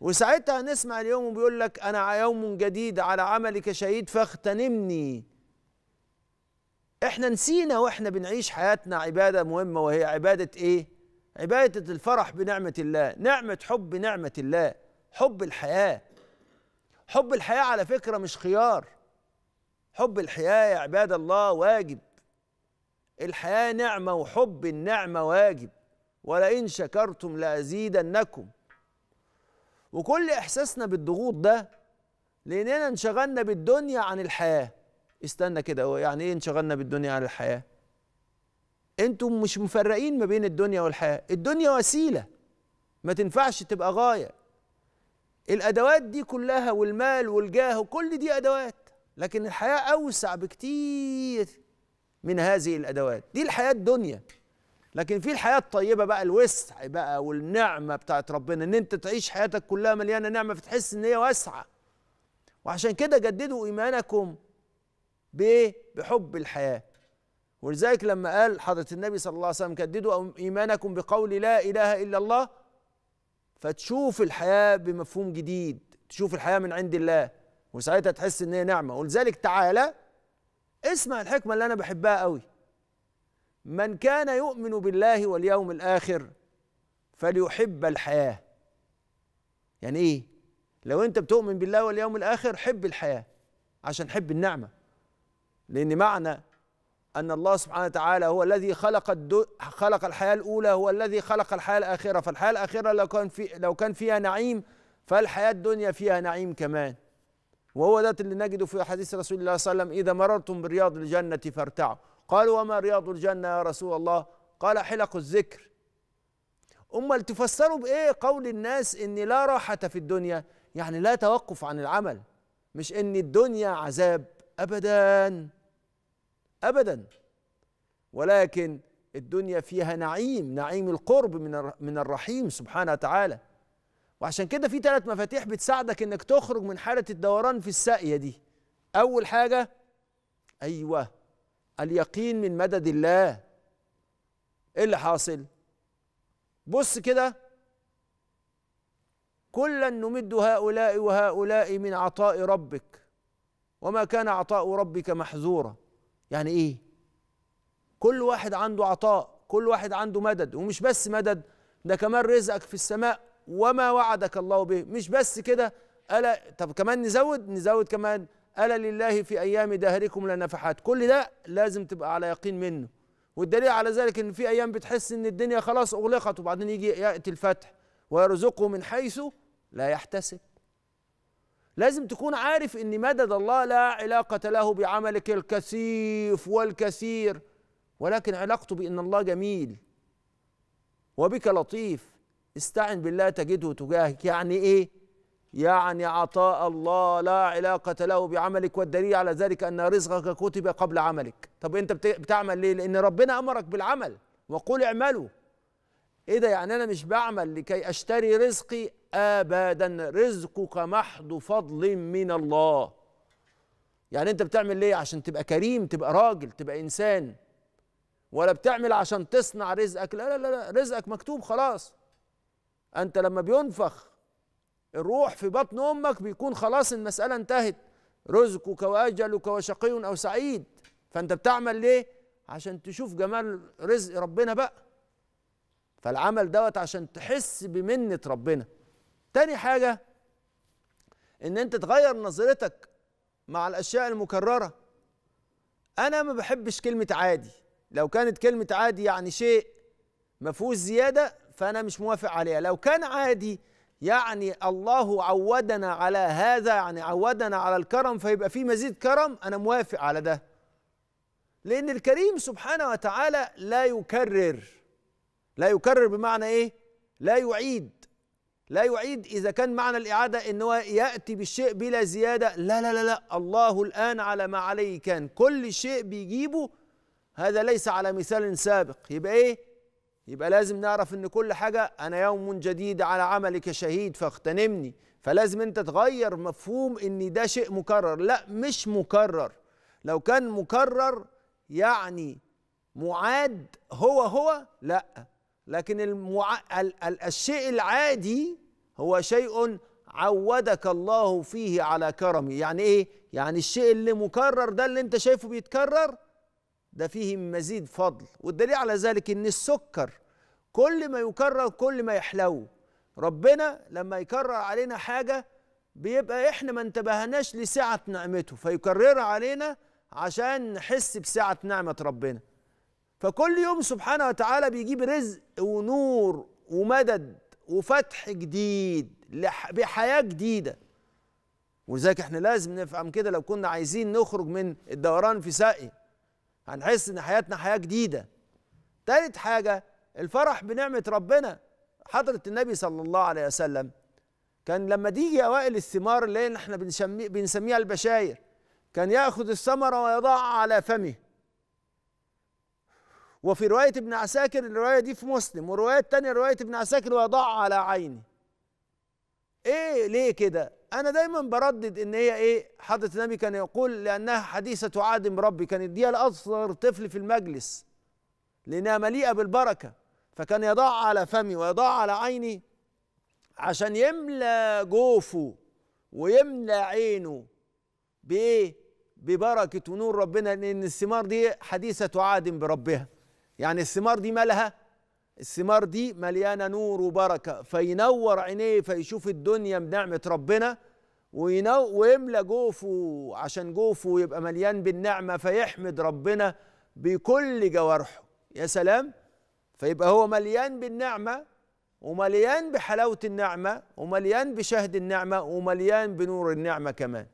وساعتها نسمع اليوم بيقول لك انا يوم جديد على عملك شهيد فاغتنمني احنا نسينا واحنا بنعيش حياتنا عباده مهمه وهي عباده ايه عباده الفرح بنعمه الله نعمه حب نعمه الله حب الحياه حب الحياه على فكره مش خيار حب الحياه يا عباد الله واجب الحياه نعمه وحب النعمه واجب ولئن شكرتم لازيدنكم وكل احساسنا بالضغوط ده لاننا انشغلنا بالدنيا عن الحياه استنى كده هو يعني ايه انشغلنا بالدنيا عن الحياه انتم مش مفرقين ما بين الدنيا والحياه الدنيا وسيله ما تنفعش تبقى غايه الادوات دي كلها والمال والجاه وكل دي ادوات لكن الحياه اوسع بكتير من هذه الادوات دي الحياه الدنيا لكن في الحياه الطيبه بقى الوسع بقى والنعمه بتاعت ربنا ان انت تعيش حياتك كلها مليانه نعمه فتحس ان هي واسعه وعشان كده جددوا ايمانكم بايه بحب الحياه ولذلك لما قال حضره النبي صلى الله عليه وسلم جددوا ايمانكم بقول لا اله الا الله فتشوف الحياه بمفهوم جديد تشوف الحياه من عند الله وساعتها تحس ان هي نعمه ولذلك تعالى اسمع الحكمه اللي انا بحبها قوي من كان يؤمن بالله واليوم الاخر فليحب الحياه يعني ايه لو انت بتؤمن بالله واليوم الاخر حب الحياه عشان حب النعمه لان معنى ان الله سبحانه وتعالى هو الذي خلق الدو خلق الحياه الاولى هو الذي خلق الحياه الاخره فالحياه الاخره لو كان في لو كان فيها نعيم فالحياه الدنيا فيها نعيم كمان وهو ده اللي نجده في حديث رسول الله صلى الله عليه وسلم اذا مررتم برياض الجنه فارتعوا قالوا وما رياض الجنة يا رسول الله قال حلق الذكر أمال تفسروا بإيه قول الناس إن لا راحة في الدنيا يعني لا توقف عن العمل مش إن الدنيا عذاب أبدا أبدا ولكن الدنيا فيها نعيم نعيم القرب من من الرحيم سبحانه وتعالى وعشان كده في ثلاث مفاتيح بتساعدك انك تخرج من حاله الدوران في الساقيه دي اول حاجه ايوه اليقين من مدد الله ايه اللي حاصل بص كده كلا نمد هؤلاء وهؤلاء من عطاء ربك وما كان عطاء ربك محظورا يعني ايه كل واحد عنده عطاء كل واحد عنده مدد ومش بس مدد ده كمان رزقك في السماء وما وعدك الله به مش بس كده ألا طب كمان نزود نزود كمان ألا لله في أيام دهركم لنفحات كل ده لازم تبقى على يقين منه والدليل على ذلك إن في أيام بتحس إن الدنيا خلاص أغلقت وبعدين يجي يأتي الفتح ويرزقه من حيث لا يحتسب لازم تكون عارف إن مدد الله لا علاقة له بعملك الكثيف والكثير ولكن علاقته بإن الله جميل وبك لطيف استعن بالله تجده تجاهك يعني إيه يعني عطاء الله لا علاقة له بعملك والدليل على ذلك أن رزقك كتب قبل عملك طب أنت بتعمل ليه لأن ربنا أمرك بالعمل وقل اعملوا إيه ده يعني أنا مش بعمل لكي أشتري رزقي أبدا رزقك محض فضل من الله يعني أنت بتعمل ليه عشان تبقى كريم تبقى راجل تبقى إنسان ولا بتعمل عشان تصنع رزقك لا لا لا رزقك مكتوب خلاص أنت لما بينفخ الروح في بطن امك بيكون خلاص المساله انتهت رزقك واجلك وشقي او سعيد فانت بتعمل ليه عشان تشوف جمال رزق ربنا بقى فالعمل دوت عشان تحس بمنه ربنا تاني حاجه ان انت تغير نظرتك مع الاشياء المكرره انا ما بحبش كلمه عادي لو كانت كلمه عادي يعني شيء ما فيهوش زياده فانا مش موافق عليها لو كان عادي يعني الله عودنا على هذا يعني عودنا على الكرم فيبقى في مزيد كرم انا موافق على ده لان الكريم سبحانه وتعالى لا يكرر لا يكرر بمعنى ايه لا يعيد لا يعيد اذا كان معنى الاعاده ان هو ياتي بالشيء بلا زياده لا لا لا لا الله الان على ما عليه كان كل شيء بيجيبه هذا ليس على مثال سابق يبقى ايه يبقى لازم نعرف ان كل حاجه انا يوم جديد على عملك شهيد فاغتنمني فلازم انت تغير مفهوم ان ده شيء مكرر لا مش مكرر لو كان مكرر يعني معاد هو هو لا لكن المع... ال... ال... الشيء العادي هو شيء عودك الله فيه على كرمه يعني ايه يعني الشيء اللي مكرر ده اللي انت شايفه بيتكرر ده فيه مزيد فضل والدليل على ذلك ان السكر كل ما يكرر كل ما يحلو ربنا لما يكرر علينا حاجه بيبقى احنا ما انتبهناش لسعه نعمته فيكررها علينا عشان نحس بسعه نعمه ربنا فكل يوم سبحانه وتعالى بيجيب رزق ونور ومدد وفتح جديد بحياه جديده ولذلك احنا لازم نفهم كده لو كنا عايزين نخرج من الدوران في ساقي هنحس ان حياتنا حياه جديده تالت حاجه الفرح بنعمه ربنا حضره النبي صلى الله عليه وسلم كان لما تيجي اوائل الثمار اللي احنا بنسميه بنسميها البشاير كان ياخذ الثمره ويضعها على فمه وفي رواية ابن عساكر الرواية دي في مسلم ورواية تانية رواية ابن عساكر ويضعها على عيني ايه ليه كده انا دايما بردد ان هي ايه حضره النبي كان يقول لانها حديثه عادم ربي كان يديها لاصغر طفل في المجلس لانها مليئه بالبركه فكان يضع على فمي ويضع على عيني عشان يملى جوفه ويملى عينه بايه ببركه ونور ربنا لان الثمار دي حديثه عاد بربها يعني الثمار دي مالها الثمار دي مليانه نور وبركه فينور عينيه فيشوف الدنيا بنعمه ربنا وينو ويملى جوفه عشان جوفه يبقى مليان بالنعمه فيحمد ربنا بكل جوارحه يا سلام فيبقى هو مليان بالنعمه ومليان بحلاوه النعمه ومليان بشهد النعمه ومليان بنور النعمه كمان